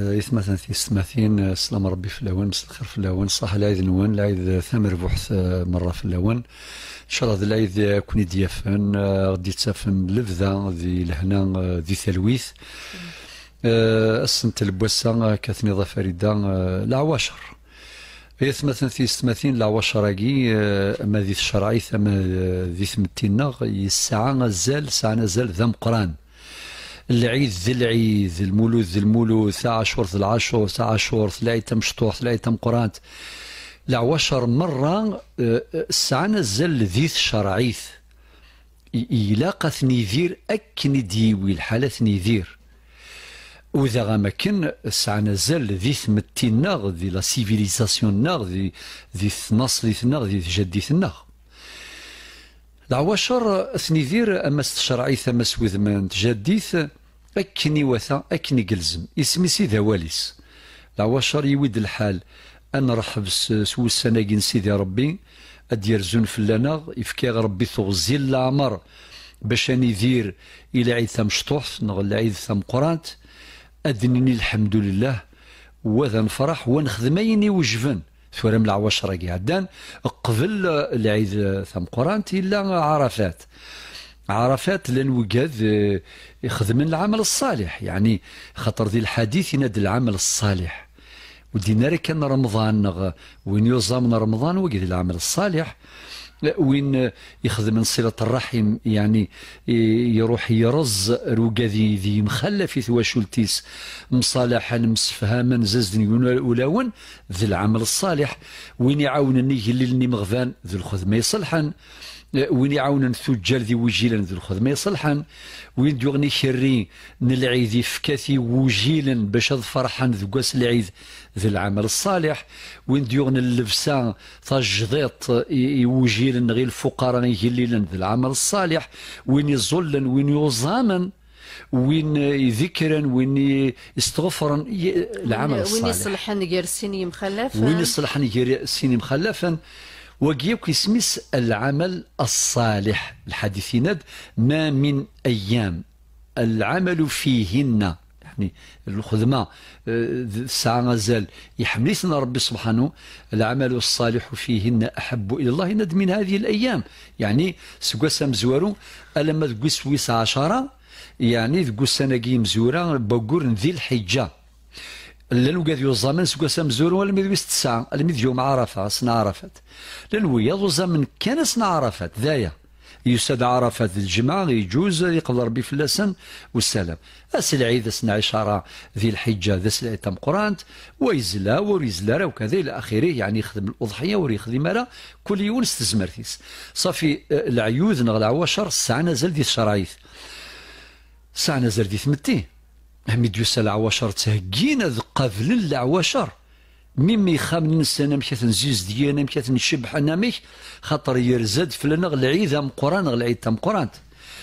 يثمثن في السماثين آه، السلام ربي في الاون الخير في الاون صح العيد نوان العيد ثامر بوحث آه، مره في الاون ان شاء الله العيد كوني ديافن آه، غادي تسافن لفذا ذي لهنا ذي ثلويث السنت البوسه كاثني فريدة العواشر يثمثن في السماثين العواشر راكي اما ذي الشرعي ثم ذي ثمتينا يسعى زال سعى زال ذا مقران العيد ذي العيد المولود ذي المولود ساعة شهور ذي العشر ساعة شهور العيد تم شطوح العيد تم قرانت لعوشر مرة آه، آه، الساعة نزل ذيث شرعيث يلاقى ثنيذير أكن ديوي الحالة ثنيذير وإذا غامكن الساعة نزل ذي ثمتين ناغ ذي لا سيفيليزاسيون ناغ ذي ذي ثناصلي ثناغ ذي جدي ثناغ العواشر ثنيذير أما استشرعي أما سوذمان تجديث اكن يوثا اكن يقلزم اسمي سيدي واليس العواشر يود الحال انا راح سو كين سيدي ربي ادير زون فلانا يفكي ربي ثغزيل العمر باش اني ذير الى عيد ثم شطوح نغل عيد ثم قرات ادنيني الحمد لله وذا نفرح ونخدم ايني وجفن ثورم العواشر كي قبل العيد ثم قرات الا عرفات عرفات لان وكاد آه، يخدمن العمل الصالح يعني خاطر ذي الحديث يناد العمل الصالح ودينا كان رمضان وين يوزامنا رمضان وكاد العمل الصالح وين يخدم من صلة الرحم يعني يروح يرز روكاذي ذي مخلف في ثواشولتيس مصالحا مسفهاما زازني ولاون ذي العمل الصالح وين يعاون النيه اللي مغفان ذي الخدمة يصلحا وين يعاون التجار ذي وجيلا ذي الخدمة صلحا وين دوغني كري نلعيد فكاثي وجيلا باش فرحا ذي ذو قاس العيد ذي العمل الصالح وين دوغن اللبسة تجضيط وجيلا غير الفقراء يهليلا ذي العمل الصالح وين يظلا وين يظاما وين ذكرا وين استغفرا العمل الصالح وين يصلحن غير سيني مخلفا وين يصلحن غير سيني مخلفا وقيوك يسميس العمل الصالح الحديثين ما من أيام العمل فيهن يعني الخدمة آه، الساعة مازال يحملتنا ربي سبحانه العمل الصالح فيهن أحب إلى الله ند من هذه الأيام يعني سقوسا مزورو ألما ذقوس عشرة يعني ذقوس سنة مزورة بقور ذي الحجة لا لوكاد الزمان سوكا سامزور ولا ميدو ويس تسعة ميد يوم عرفة سنا عرفات لا الوياض وزامن كان سنا عرفات ذايا يساد عرفات الجمعة يجوز يقبل ربي فلاسن والسلام أس العيد سنا عشرة ذي الحجة ذا سلعي تم قران ويزلا وريزلا وكذا إلى آخره يعني يخدم الأضحية ويخدم مالا كل يوم استزمرتيس صافي العيوذ نغلى عواشر الساعة نزل ذي الشرايث الساعة نزل ذي ثمتيه هميديوسا العواشر تهكينا هذ قافل العواشر مما خام نسانا مشى تنزيز ديانا مشى نشبح انا ميك خاطر يرزاد فلنا العيد مقران العيد تام قران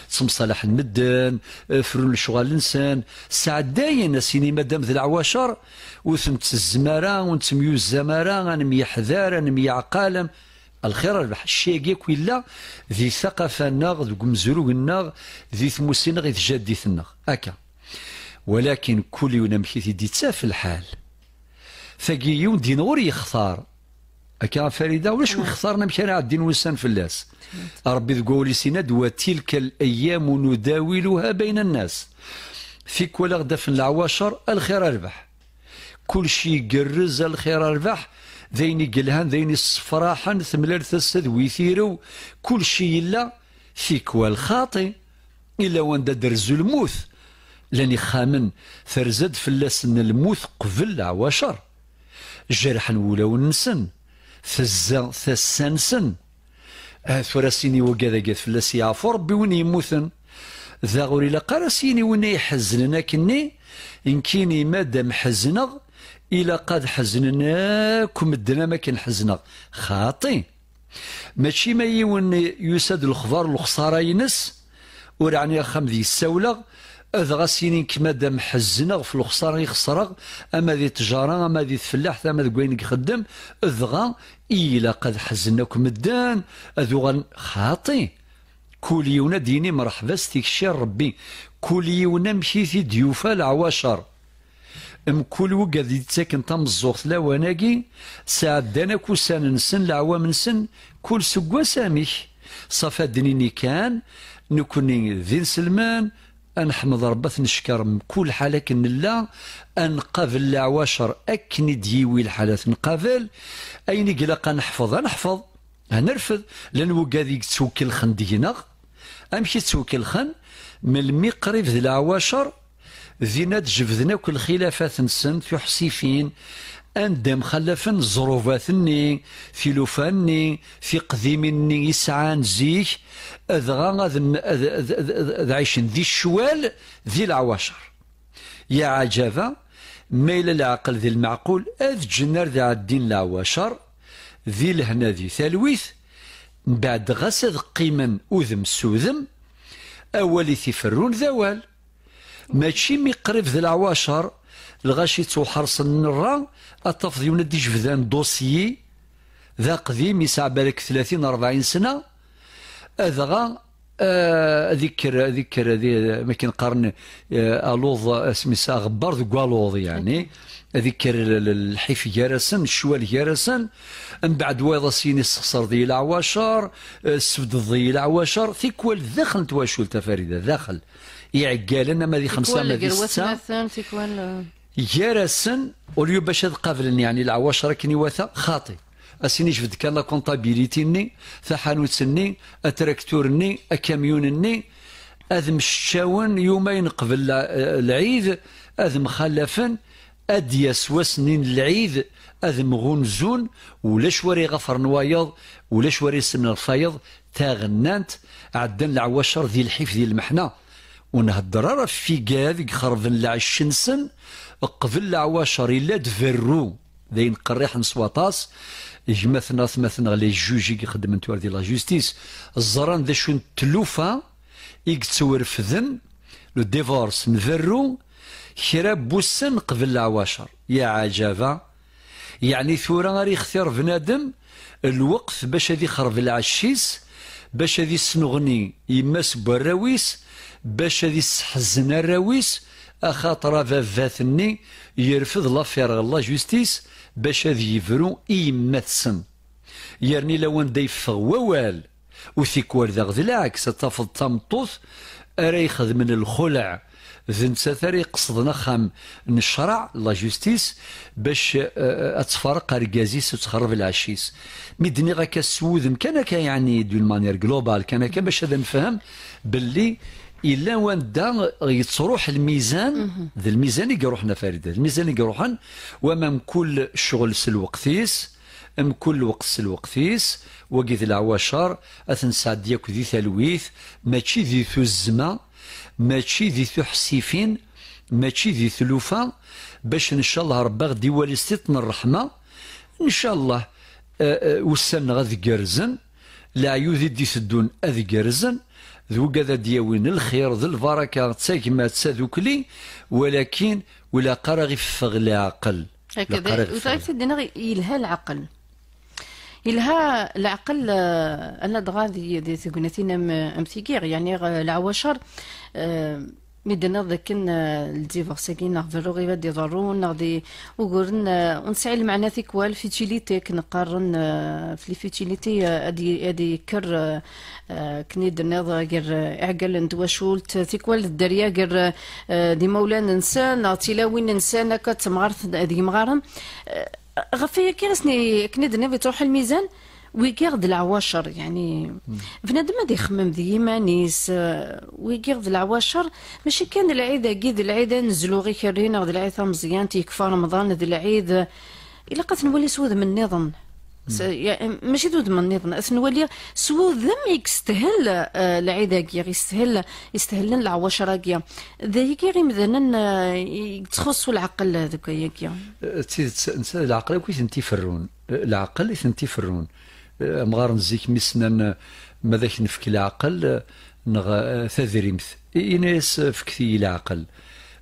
صلاح المدن آه، فرون الشغال الانسان داين سيني مدام ذي العواشر وثمت الزمارة ونتميو انا مي حذار مي عقالم الخير ربح الشيقيك كويلا ذي ثقافة النغ ذي قمزروق النغ ذي ثموسي ناغ ذي جدي النغ هكا ولكن كل يوم امشي تيدي تساف الحال فقي يوم دين غور يختار أكا فريدة ولاش يختار نعم. نمشي انا عدي وسان فلاس ربي ذقولي سند وتلك الايام نداولها بين الناس فيك ولا غدا في العواشر الخير اربح كل شيء يقرز الخير اربح ذيني يقلهان ذيني الصفراحن ثملال السد ويثيرو كل شيء إلا فيك والخاطي إلا وان درزو الموث لاني خامن فرزد فلاسن الموت قبل العواشر جرح ولا ونسن فزا ثسانسن آه، ثوراسيني وكذا قد فلاس يعفو ربي وين يموتن ذا غوري سيني وين يحزن انا كني إن كيني مادام حزنغ الى قد كم الدنا ما كان حزنغ خاطي ماشي ما يون يساد الخبار الخسارة ينس ورعني خم ذي السولة اذ غاسيني كما دام حزنا في الخساره يخسر اما ذي تجاره اما ذي تفلاح اما ذي وين يخدم اذ غا الا قد حزناك مدان اذ خاطي كل يونا ديني مرحبا ستكشير ربي كل يونا مشيتي ديوفا العواشر ام كل وقد يتساكن تم الزوخ ساعد انا كوسان نسن العوام نسن كل سوا سامي صفا دنيني كان نكوني ذي سلمان نحمد ربي نشكر من كل حالة كن لا نقابل العواشر أكني ديوي الحالة نقابل أين قلق نحفظ نحفظ نرفض لأن وقاذي تسوكي الخن دينا أمشي تسوكي خن من المقرف ذي العواشر ذي نتجف كل خلافات نسن في حسيفين ان مخلفا خلفن ني في لوفاني في قديمني يسعان زيك أذغا أذ ذي الشوال ذي العواشر يا عجبا ميل العقل ذي المعقول أذ جنر ذي الدين العواشر ذي لهنا ذي ثلويث من بعد غسد قيما أذم سوذم أولي ثفرون ذوال ماشي مقرف ذي العواشر الغاشيت وحرص النرا الطفض ينادي جفدان دوسيي ذا قديم يسع بالك 30 40 سنه اذغى غا آه، ذكر ذكر ما كان قرن آه الوض آه، سميسا غبار ذو الوض يعني ذكر الحيف يارسن الشوال يارسن من بعد ويضا سيني السخسر ذي العواشر السفد آه، ذي العواشر كوال داخل تواشول تفريده داخل يعقال انا ما ذي خمسه ما ذي سته يرسن وليو باش تقابلن يعني العواش راكني واثا خاطي اسيني جبد كان لا كونتابيليتي ني ثحانوت ني اتراكتور ني اكاميون ني اذم الشاون يومين قبل العيد اذم مخلفن ادياس وسنين العيد اذم غنزون ولا شواري غفر نوايض ولا شواري سمن الفايض تاغنانت عدن العواشر ذي الحيف ذي المحنه ونهدر في قاذ خرب لعشنسن قبل العواشر إلا تفرو داين قريح نسواطاس جمثنا ثنا لي جوجي يخدم توار دي لا جوستيس الزران ذا شون تلوفا يكتور فذن لو ديفورس نفرو كرا بوسن قبل العواشر يا عجبة يعني ثورا غير يختار بنادم الوقت باش هذي خرب العشيس باش هذي سنغني يماس براويس باش هذي سحزن الراويس اخاطر فاثني يرفض لافير لا جوستيس باش هذ يفرو تسن يرني لوان ديفغ ووال وثيكوال ذا غد العكس تافض تمطوث اريخذ من الخلع ذن ثري قصدنا خام نشرع لا جوستيس باش اتفرق رجازيس وتخرب العشيس مدني غاك السود كان يعني دون مانير جلوبال كانك باش هذا نفهم باللي الا واندا يتروح الميزان ذا الميزان اللي يروحنا فريده الميزان اللي يروحن ومام كل شغل وقتيس ام كل وقت سل وقتيس وقيد العواشر اثن سعد ياكو ذي ثالويث ماشي ذي ثو الزمه ماشي ذي ثو حسيفين ماشي ذي ثلوفه باش ان شاء الله ربي غدي يولي ستن الرحمه ان شاء الله أه أه وسن لا قرزن العيوذ دي تدون اذ ذو قذا دياوين الخير ذو البركة تساكما تساذوكلي ولكن ولا قرا غير فغ العقل هكذا وصافي سيدنا يلها العقل يلها العقل آه، انا دغادي دي سيكوناتينا امسيكيغ يعني العواشر آه، ميدنا ذاكن الديفورس كينا غفرو غير غادي يضرون غادي وقرن آه، ونسعي المعنى تيكوال فيتيليتي كنقارن آه، في لي فيتيليتي آه، ادي كر كني درنيض غير شولت في كوال الدريه غير دي مولان انسان تلاوين انسان كتمغارث تمغرث مغارم غفيه كي غسني كني درنيض تروح الميزان ويقعد العواشر يعني بنادم هذا يخمم مانيس آه، ويقعد العواشر ماشي كان العيد اكيد العيد نزلوا غي كرينا غد العيد مزيان تيكفى رمضان ذي العيد الا قد نولي سود من النظم يعني ماشي دود من النظم اثنولي سود ذم يستهل آه، العيد كي يستهل يستهل العواشر كي ذيك غي مثلا آه، تخصو العقل هذوك كي تسال العقل كيفاش فرون العقل يثنتي فرون مغار نزيك مسنا ماذاك نفك العقل نغ تذريمت إيناس فكثي العقل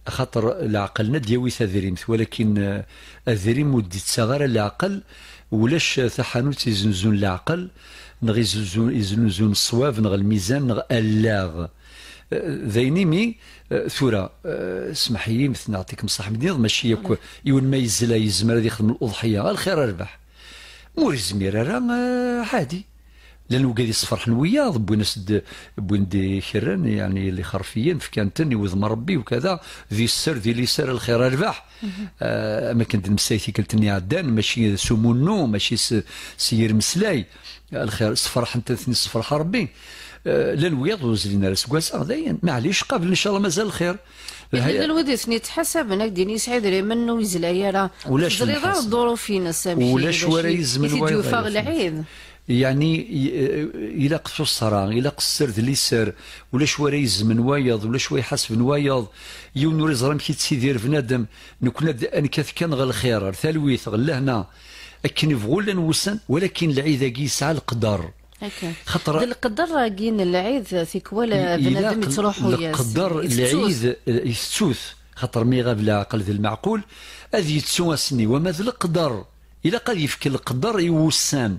خاطر العقل نديوي تذريمت ولكن آه، الذريم ودي تصغر العقل ولاش تحانوت يزنزون العقل نغ يزنزون الصواب نغ الميزان نغ اللاغ آه، ذينيمي آه، ثورة اسمح لي مثل نعطيك مصح مدينة ماشي يكو يون ما يزلا يزمر يخدم الأضحية الخير أربح ور يزمير راه عادي لانه قال يصفر حنويا بوين سد بوين دي يعني اللي خرفيين فكانتن وذم ربي وكذا ذي السر ذي اللي سر الخير ارباح آه ما كنت مسايتي كلتني عدان ماشي سمونو ماشي سير مسلاي الخير صفر ثني صفر ربي آه لان ويض لينا راس كواسا معليش قبل ان شاء الله مازال الخير يعني هي الوديث نتحسب انك ديني سعيد راه منو يزلايا راه ولاش الظروف يعني، ولاش ورا يزمن ويفاغ العيد يعني الى قصو الصرا الى قصر ذلي سر ولا شويه يزمن وايض ولا شويه يحسب وايض يون ور يزرى كي تسيدير بنادم نكون انكث كان غير الخير ثلويث غير لهنا اكن يبغوا لنوسن ولكن العيد كيسعى القدر خاطر القدر كاين العيد فيك ولا بنادم تروحوا القدر العيد يستوث خاطر مي لا عقل ذي المعقول هذه يتسوى وما ذي القدر إلا قد يفكي القدر يوسان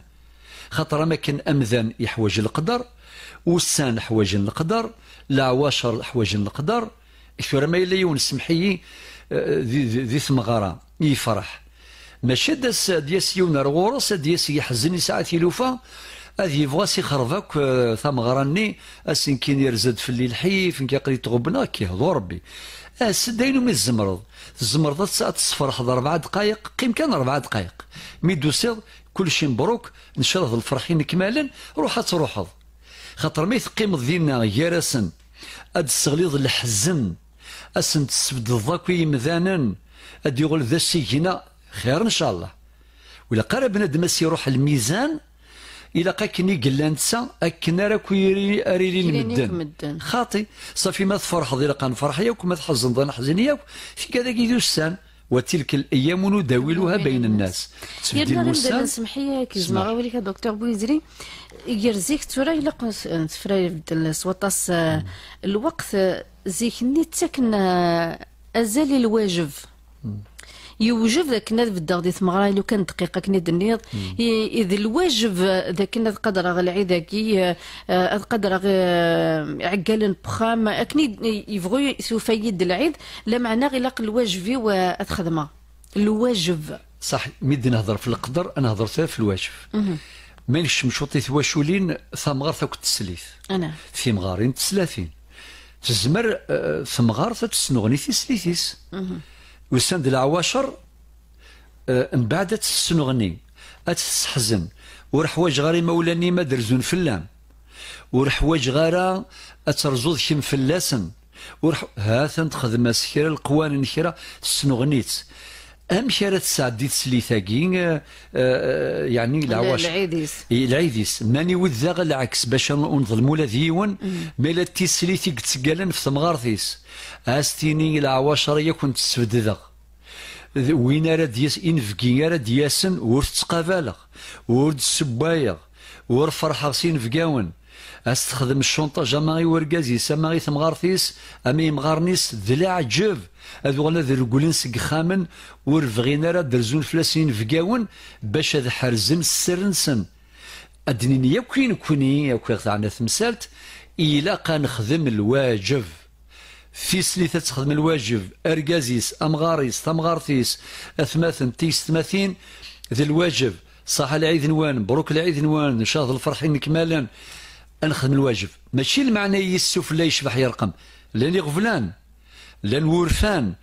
خاطر ما كان أمذن يحوج القدر وسان حواج القدر لا واشر حواج القدر شو ما إلا يونس محيي آه، ذي, ذي ثمغارة يفرح ما داس دياس يونر غورس دياس يحزني ساعة يلوفا أذ يبغى يخرب ثم غراني أسن كين يرزد في الليل حيف كي قريت تغبنا كيهضو ربي أس داينو مي الزمرض الزمرض تصفر حضر أربع دقايق قيم كان أربع دقايق مي دوسيض كل شيء مبروك الله الفرحين كمالا روح تروح خاطر ما الذين دينا راسن أد الصغليظ الحزن أسن تسبد الضاكوي مذانا أد يقول ذا هنا خير إن شاء الله ولا قرب ندم يروح الميزان الى قاكني قلان تسا اكن راكو اريلي المدن خاطي صافي ما تفرح ضي لقان نفرح ياك ما تحزن ضن حزن ياك في كذا كيدو السان وتلك الايام نداولها بين الناس يرجع لي سمحي ياك زعما وليك دكتور بويزري يرزيك تورا الى تفري سوطاس الوقت زيك نيت نتاكن آه، ازالي الواجب يوجب ذاك ناد بدغ ديال ثمغرا لو كان دقيقه كني دنيض اذ الواجب ذاك الناس قدر غير ذاكي اذ آه، قدر آه، عقال بخام اكني يبغوا سوف يد العيد لا معنى غلاق الواجبي واخدمه الواجب صح ميد نهضر في القدر انا هضرت في الواجب ما نشمشوطي ثواشولين ثمغار ثوك التسليف انا في مغارين تسلاثين تزمر ثمغار آه، تسنغني في سليثيس وسند العواشر آه، من بعد تسنغني تسحزن ور حوايج غير مولاني ما درزون فلام ور حوايج غير ترزوض كم فلاسن ور ورح... هاثن تخدم سكيرا القوانين نكرا تسنغنيت امش راه تسعدي تسليتاكي آه، آه، آه، يعني العواش العيديس العيديس ماني وذاغ العكس باش نظلموا لا ديون مالا تيسليتي قتسقالن في تمغارتيس استيني العواش راه كنت تسبددغ وين راه دياس انفكي راه دياسن ورث تتقابلغ ورث سبايغ ور فرحه فكاون استخدم الشونطاج اما غي ورقازيس اما غي تمغارتيس اما مغارنيس ذ العجب هذو غنا ذ رجولين سك خامن ورفغينا راه درزون فلاسين فقاون باش هذا حرزن السرنسن ادنين كوين كوني كوي تاعنا ثمسالت الى قنخدم الواجب في سليثة تخدم الواجب أرقازيس أمغاريس ثمغارثيس أثماثن تيس ثماثين ذي الواجب صح العيد نوان بروك العيد نوان شهد الفرحين كمالا نخدم الواجب ماشي المعنى يسوف لا يشبح يرقم لاني غفلان لان ورفان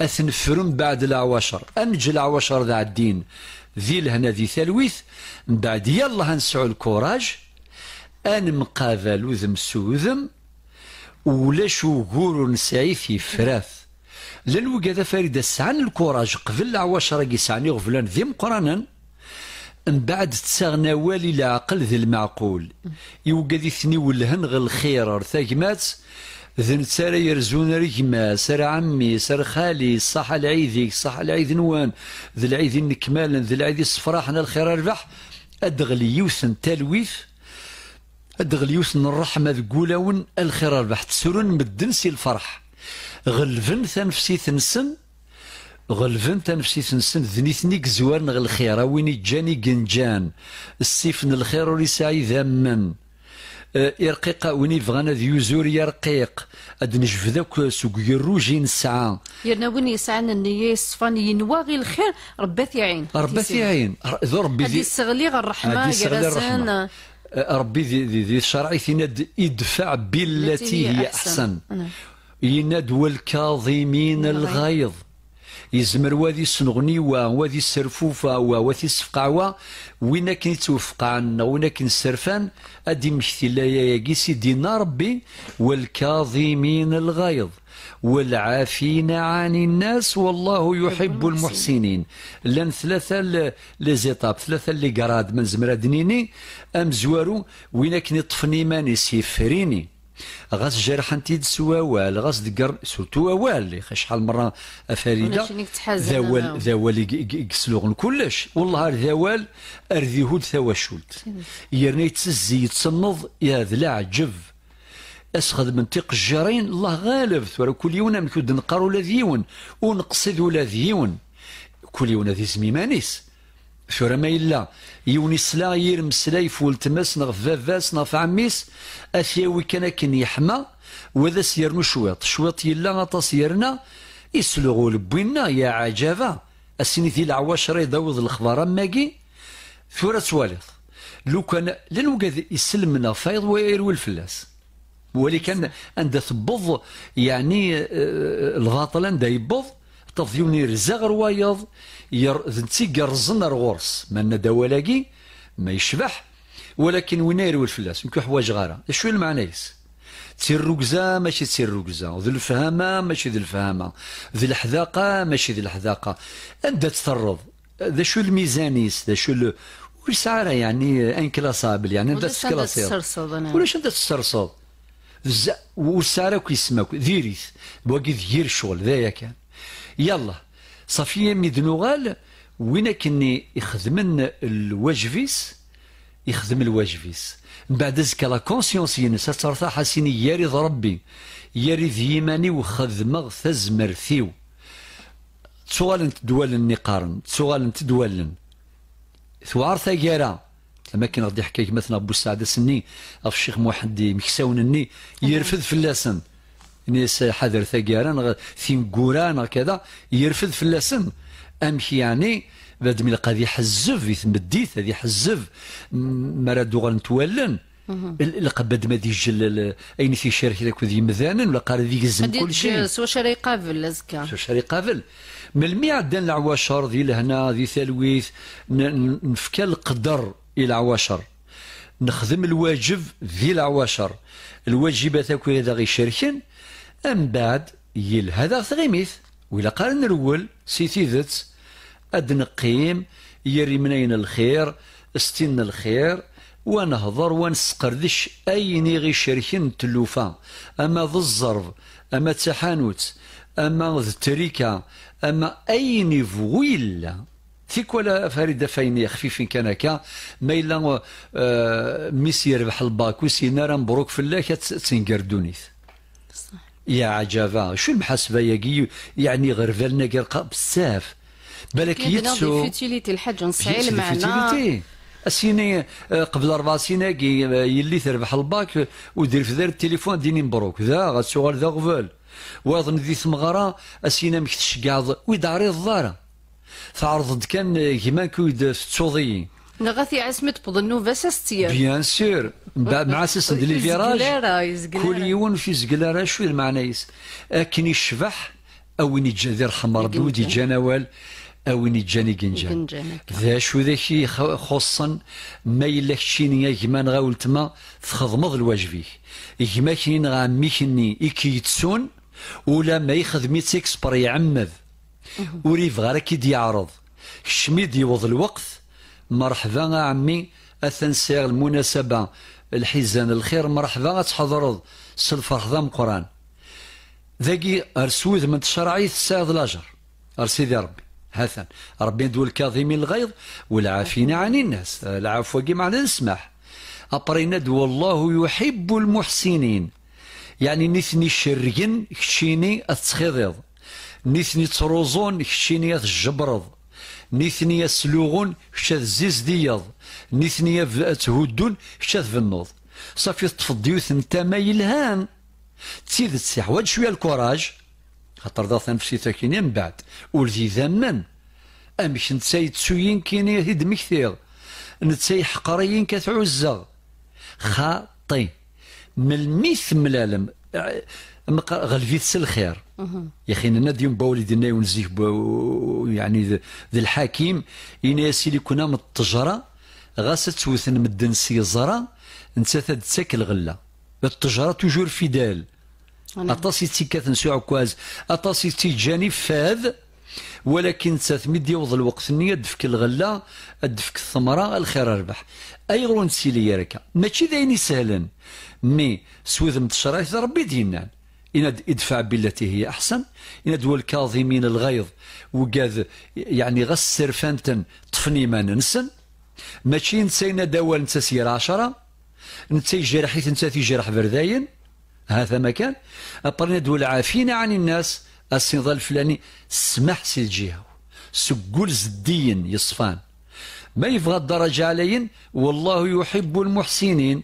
اثنفرم بعد العواشر انج العواشر ذا الدين ذي لهنا ذي ثلويث من بعد يلا هنسعو الكوراج ان مقابل وذم سوذم شو وغور نسعي في فراث لان وكذا فريد سعان الكوراج قبل العواشر يسعني غفلان ذي مقرانا من بعد تساغنا والي العقل ذي المعقول يوجد ثني ولهن غ الخير ارثاكمات ذن سار يرزون رجما سار عمي سار خالي صح العيدي صح العيد نوان ذي العيد نكمال ذي العيد صفراحنا الخير اربح ادغلي يوسن تلويف ادغلي يوسن الرحمة ذقولون الخير اربح تسرون بالدنسي الفرح غلفن ثنفسي ثنسم غلفن تنفسي تنسن ذني ثني كزوار نغل الخير ويني جاني جنجان السيف الخير ولي ساعي ذمن إرقيقة ويني فغانا ذيوزور يرقيق أدنش فذاك سوق يروجي نسعى يرنا ويني سعان النية يصفان ينواغي الخير رباتي عين رباتي عين ذو ربي ذي سغلي الرحمة هذي سغلي ربي ذي ذي ذي شرعي ادفع بالتي هي أحسن, أحسن. نعم. ينادوا الكاظمين نعم. الغيظ. يزمر وادي سنغني وا وادي سرفوفا وا وادي سفقاوا وين اكن يتوفق عنا وين اكن سرفان ادي مشتي لا يا سيدينا ربي والكاظمين الغيظ والعافين عن الناس والله يحب المحسنين لان ثلاثة ليزيطاب ثلاثة لي قراد من زمرا دنيني أم زوارو وين أكني طفني ماني سيفريني غاس جرح انتي سوا وال غاس دكر سورتو اوال شحال مره فريده ذوال ذوال يكسلوغن كلش والله ذوال ارذي هود ثواشولت يرني تسزي يتصنض يا ذ جف اسخد من تيق الجارين الله غالب ثورا كل يوم نمكود نقار ولا ذيون ونقصد ولا ذيون كل يوم ذي زميمانيس شورا ما إلا يوني سلا غير مسلاي فولتمس نغ فافاس نغ فعميس أثياوي كان كن يحمى وذا سيرنو شويط شويط يلا غطا سيرنا يسلغو لبنا يا عجبة أسيني ذي العواشرة راي داوض ماكي ثورة سواليط لو كان لنو قاد يسلمنا فايض ويروي الفلاس ولكن عند ثبض يعني آه، آه، الغاطل عند يبض تضيوني رزاغ روايض ير... netta كرزن الغرس ɣur-s ma ما يشبح ولكن وين يروي الفلاس يمكن حوايج غارة شو المعنى-يس تي الركزة ماشي تي الركزة ذي الفهامة ماشي ذي الفهامة ذي الحذاقة ماشي ذي الحذاقة أنت تثرض ذا شو الميزانيس ذا شو ال... وسعر يعني انكلاسابل يعني انت تسكلاسير ولاش انت تسترصد وسعر كيسماك ذيريس بواقي دير شغل ذايا كان يلا صافي ميدنوغال وين كني يخدمن الواجفيس يخدم الواجفيس من بعد زكا لا كونسيونس ينسى ترتاح اسيني يريض ربي يريض يماني وخدمغ انت دوال تدوالن نقارن انت تدوالن ثوار ثيارا لما كان غادي يحكي مثلا ابو السعد السني الشيخ محمد مكساون يرفض في اللسن نيس حذر ثقيرا في قوران كذا يرفض اللسن امشي يعني بعد من حزف يحزف يتمديت هذه حزف ما رادو غنتولن القبد ما ديجل اين في شرح ذاك ذي مذانا ولا قال ذي يزن كل شيء سوا شرا يقابل ازكا سوا شرا من ملمي عدنا العواشر ذي لهنا ذي ثلويث نفكى القدر الى عواشر نخدم الواجب ذي العواشر الواجبات هذا غي شركن من بعد يلها هذا ثغيميث وإلا قال نرول سي تيدت ادن قيم يري منين الخير استن الخير ونهضر ونسقردش أين غي شركن تلوفا أما ذا الزرف أما تحانوت أما ذا التريكة أما أين يفويل تيك ولا فريدة فين خفيفين كان هكا ما إلا آه، ميسي يربح الباك راه مبروك في الله تنقردونيث صح يا عجبا شو المحاسبه يا كي يعني غرفالنا كيرقى بزاف بالك يتسو فيتيليتي الحاج نسعيل معنا السيني قبل اربع سنين آه، يلي تربح الباك آه، ودير في دار التليفون ديني مبروك ذا السؤال ذا غفال واظن ذي ثمغرا السينا مكتش كاع ويداري الضارة فعرضت كان آه، كيما كويد تسوضيين نغاثي عسمت بظنو فاس استير بيان سور مع سيسن ديال الفيراج كل يوم في زقلارة شو المعنى يس اكن يشبح او نجا ذي حمر ردود جنوال او نجاني جنجان ذا شو ذاكي خصا ما يلاك شيني يجمان غاولتما تخضمض الواجبي يجما كاين نغا إكي يكيتسون ولا ما يخدمي تيكسبر يعمد وريف غير كي يعرض شميد يوض الوقت مرحبا عمي أثن سير المناسبة الحزان الخير مرحبا تحضر سلف رحضان قران ذاكي أرسوذ من تشرعي السعد الأجر أرسيدي ربي هاثن ربي ندول الكاظمين الغيظ والعافين عن الناس العفو كي معنا نسمح ندو الله يحب المحسنين يعني نثني شرين كشيني أتخذض نثني تروزون كشيني أتجبرض نثنيا سلوغون زيز تزيزديض نثنيا تهدون شاذ فنوض صافي تفض انت ما يلهان تسيد تسيح واد شويه الكوراج خاطر ضغط نفسي تاكيني من بعد ولدي ذمن امش نتساي تسويين كيني هيد كثير نتساي حقريين كتعزغ خاطي الميث ملالم غلفيت الخير يا اخي انا ديون بولد ونزيف يعني ذي الحكيم انا سيدي كنا من الطجره غاس توثن مدن سيزرا انت تاك الغله الطجره توجور فيدال اطاس يتيكات نسوع كواز اطاس يتيجاني فاذ ولكن تثمد يوض الوقت ني دفك الغله دفك الثمره الخير ربح اي غرون سيلي يركا ماشي ذاين سهلا مي سوذ متشرايش ربي دينان إن ادفع بالتي هي أحسن إن دول الكاظمين الغيظ وقاذ يعني غسر فانتن طفني ما ننسن ماشي نسينا دول نتا سير عشرة نتا يجرح حيث نتا تيجرح برداين هذا مكان أبرنا دول عافين عن الناس السنظال الفلاني سمح سي الجهة سقول زدين يصفان ما يفغى الدرجة علي والله يحب المحسنين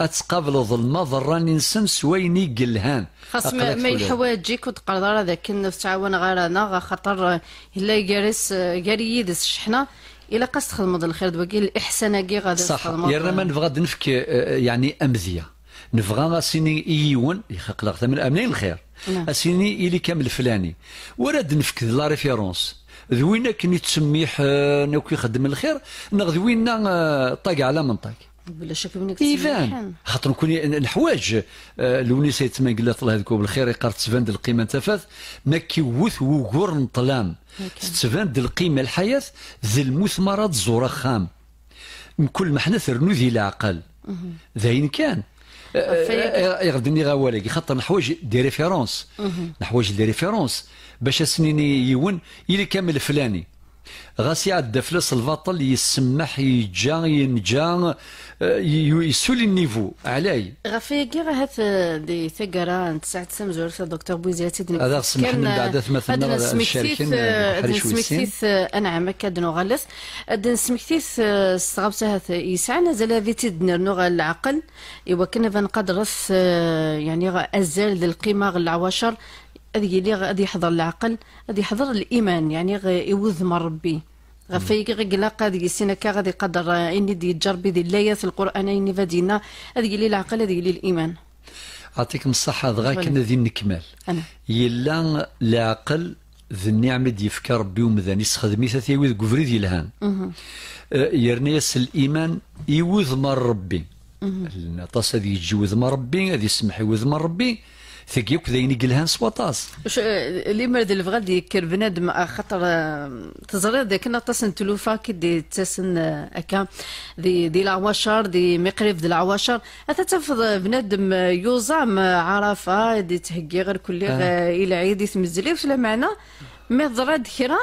اتقابل اتقابلوا ضراني نسم سويني قلهان خاص ما يحواجيك وتقرض راه ذاك الناس تعاون غير انا خاطر الا يجرس جاري يدس الشحنة الا قاس تخدم الخير دوكي الاحسان كي غادي صح يا ما نبغى نفك آه، آه، يعني امذيه نبغى سيني ايون يخلق من امنين الخير نعم. اسيني الي كامل فلاني وراد نفك لا ريفيرونس ذوينا كني تسميح آه، نوكي يخدم الخير نغذوينا طاق على منطق بلا شك منك كيفاه خاطر الحوايج آه، نحواج سيد يتمن قال الله يذكر بالخير يقار تسفند القيمه تفاث ما كيوث وقور نطلام تسفند القيمه الحياه ذي المثمرات الزورة خام من كل ما حنا ثرنو ذي العقل ذاين كان آه، يغدني آه، غوالك خاطر نحواج دي ريفيرونس نحواج دي ريفيرونس باش اسنيني يون الى كامل فلاني غاسي عاد فلوس الباطل يسمح يجا ينجا آه، يسولي النيفو علاي غفي كي هات آه، دي تسع تسم زور دكتور بوزيات دي هذا سمح من بعد ثم ثم ثم انعم ثم ثم ثم ثم ثم ثم يسعنا زال ثم ثم ثم العقل ايوا كنا ثم آه، يعني ازال القيمه العواشر هذه اللي غادي يحضر العقل غادي يحضر الايمان يعني يوذ من ربي غفيك غيلا قادي يسينا كا غادي يقدر اني دي تجربي دي الايات اني فادينا هذه اللي العقل هذه اللي الايمان أعطيكم الصحة دغا كنا ذي النكمال يلا العقل ذي النعمة يفكر أه، ربي ومذان سخدمي ثلاثة يوذ كفري ذي الهان يرنيس الإيمان يوذ من ربي النطاس هذه يجي وذ من ربي هذه يسمح يوذ من ربي ثق يوك ذاين يقلهان سواطاس واش لي مرد غادي يكر بنادم خاطر تزرير ذاك اطاس تلوفا كي دي تسن هكا دي دي العواشر دي مقرف دي العواشر تفض بنادم يوزام عرفه دي تهكي غير كل آه. الى عيد يتمزلي وش معنى ما ضراد خيرا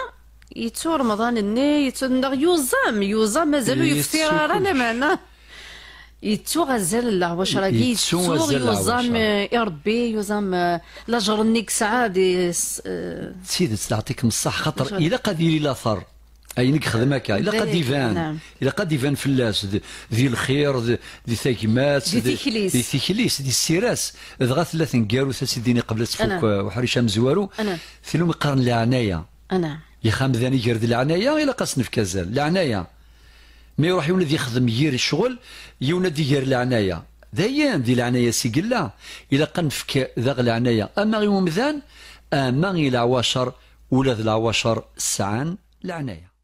يتو رمضان الني يتو يوزام يوزام مازالو رانا معناه يتغزل الله واش راه يتسوغ يوزام ربي يوزام آه، لا جرنيك سعادي آه. سيدي تعطيكم الصح خاطر الا قادي الاثر لاثر اينك خدمك الا قد يبان الا قد يبان نعم. فلاس ذي الخير ذي ثقمات ذي ثكليس ذي ثكليس ذي السيراس ذغا ثلاث نقارو سيديني قبل تفوك آه، وحريشه مزوارو لهم قرن العنايه انا يخام ذاني جرد العنايه الا قاس نفكازال العنايه ما يروح يولد يخدم يير الشغل يولد يير العناية دايان دي العناية سيقلا إلا قنفك ذاغ العناية أما غيوم ذان أما غي العواشر ولاد العواشر سعان العناية